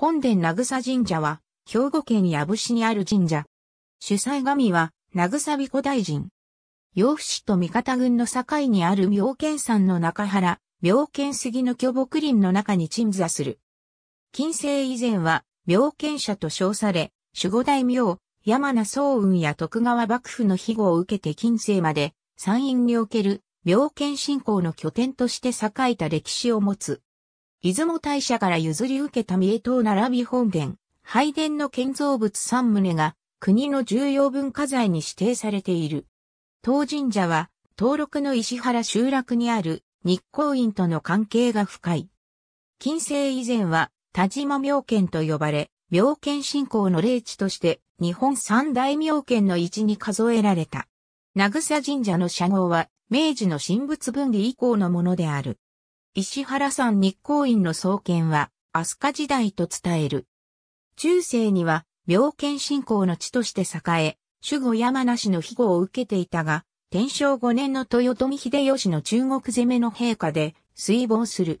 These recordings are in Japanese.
本殿名草神社は、兵庫県矢部市にある神社。主催神は、草美子大臣。養父市と三方郡の境にある妙見山の中原、妙見杉の巨木林の中に鎮座する。近世以前は、妙見社と称され、守護大名、山名宗雲や徳川幕府の庇護を受けて近世まで、山陰における、妙見信仰の拠点として栄えた歴史を持つ。出雲大社から譲り受けた三重塔並び本殿、拝殿の建造物三棟が国の重要文化財に指定されている。当神社は登録の石原集落にある日光院との関係が深い。近世以前は田島妙見と呼ばれ、妙見信仰の霊地として日本三大妙見の一に数えられた。名草神社の社号は明治の神仏分離以降のものである。石原山日光院の創建は、飛鳥時代と伝える。中世には、妙見信仰の地として栄え、守護山梨の庇護を受けていたが、天正5年の豊臣秀吉の中国攻めの陛下で、水亡する。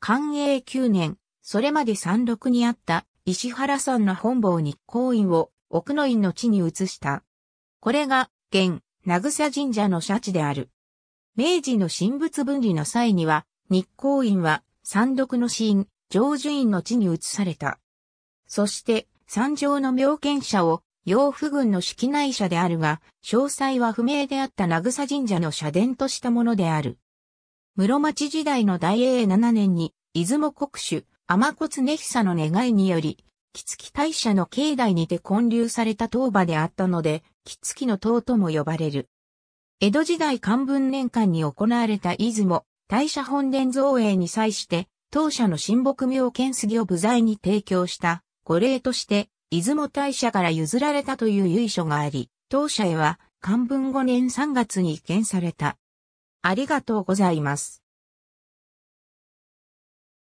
寛永9年、それまで山麓にあった石原山の本坊日光院を奥の院の地に移した。これが、現、名草神社の社地である。明治の神仏分離の際には、日光院は山独の死因、上寿院の地に移された。そして、山上の妙見者を、養父軍の式内者であるが、詳細は不明であった名草神社の社殿としたものである。室町時代の大英7年に、出雲国主、天骨根久の願いにより、木月大社の境内にて建立された塔場であったので、木月の塔とも呼ばれる。江戸時代漢文年間に行われた出雲、大社本殿造営に際して、当社の神木妙見杉を部材に提供した御礼として、出雲大社から譲られたという由緒があり、当社へは、漢文5年3月に移転された。ありがとうございます。